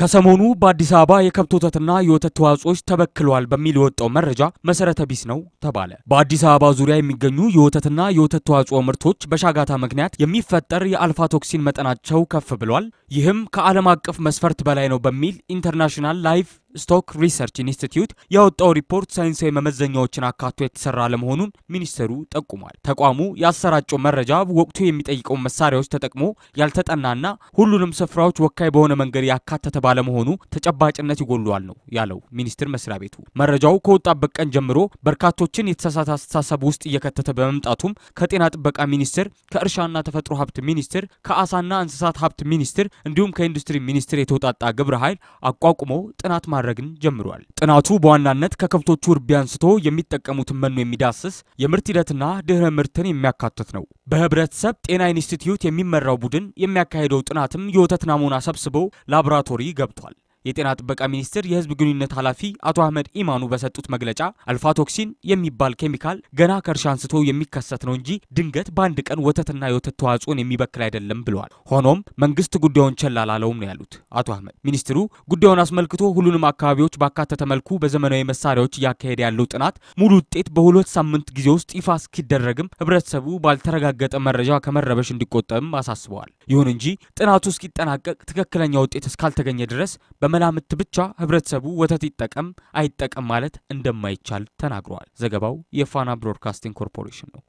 ከሰሞኑ በአዲስ አበባ የከብት ወተትና የወተት ተዋጽኦች ተበክለዋል በሚል የወጣው መረጃ መሰረተ ቢስ ነው ተባለ። በአዲስ አበባ ዙሪያ የሚገኙ የወተትና የወተት ተዋጽኦ ምርቶች በሻጋታ ምክንያት የሚፈጠር የአልፋ ቶክሲን መጠናቸው ከፍ ብሏል። ይህም ከዓለም አቀፍ መስፈርት በላይ ነው በሚል ኢንተርናሽናል ላይፍ ስቶክ ሪሰርች ኢንስቲትዩት ያወጣው ሪፖርት ሳይንሳዊ መመዘኛዎችን አካቶ የተሰራ ለመሆኑን ሚኒስትሩ ጠቁሟል። ተቋሙ ያሰራጨው መረጃ ወቅቱ የሚጠይቀውን መሳሪያዎች ተጠቅሞ ያልተጠናና ሁሉንም ስፍራዎች ወካይ በሆነ መንገድ ያካተተ ባለመሆኑ ተጨባጭነት ይጎለዋል ነው ያለው ሚኒስቴር መስሪያ ቤቱ። መረጃው ከወጣበት ቀን ጀምሮ በርካቶችን የተሳሳተ አስተሳሰብ ውስጥ እየከተተ በመምጣቱም ከጤና ጥበቃ ሚኒስቴር፣ ከእርሻና ተፈጥሮ ሀብት ሚኒስቴር፣ ከአሳና እንስሳት ሀብት ሚኒስቴር እንዲሁም ከኢንዱስትሪ ሚኒስቴር የተውጣጣ ግብረ ኃይል አቋቁሞ ጥናት ማድረግን ጀምሯል። ጥናቱ በዋናነት ከከብቶቹ እርቢ አንስቶ የሚጠቀሙትን መኖ የሚዳስስ የምርት ሂደትና ድህረ ምርትን የሚያካትት ነው። በህብረተሰብ ጤና ኢንስቲትዩት የሚመራው ቡድን የሚያካሄደው ጥናትም የወተት ናሙና ሰብስቦ ላቦራቶሪ ገብቷል። የጤና ጥበቃ ሚኒስቴር የህዝብ ግንኙነት ኃላፊ አቶ አህመድ ኢማኑ በሰጡት መግለጫ አልፋቶክሲን የሚባል ኬሚካል ገና ከእርሻ አንስቶ የሚከሰት ነው እንጂ ድንገት በአንድ ቀን ወተትና የወተት ተዋጽኦን የሚበክል አይደለም ብለዋል። ሆኖም መንግስት ጉዳዩን ቸል አላለውም ነው ያሉት አቶ አህመድ። ሚኒስትሩ ጉዳዩን አስመልክቶ ሁሉንም አካባቢዎች ባካተተ መልኩ በዘመናዊ መሳሪያዎች እያካሄደ ያለው ጥናት ሙሉ ውጤት በሁለት ሳምንት ጊዜ ውስጥ ይፋ እስኪደረግም ህብረተሰቡ ባልተረጋገጠ መረጃ ከመረበሽ እንዲቆጠብም አሳስበዋል። ይሁን እንጂ ጥናቱ እስኪጠናቀቅ ትክክለኛ ውጤት እስካልተገኘ ድረስ በመላምት ብቻ ህብረተሰቡ ወተት ይጠቀም አይጠቀም ማለት እንደማይቻል ተናግረዋል። ዘገባው የፋና ብሮድካስቲንግ ኮርፖሬሽን ነው።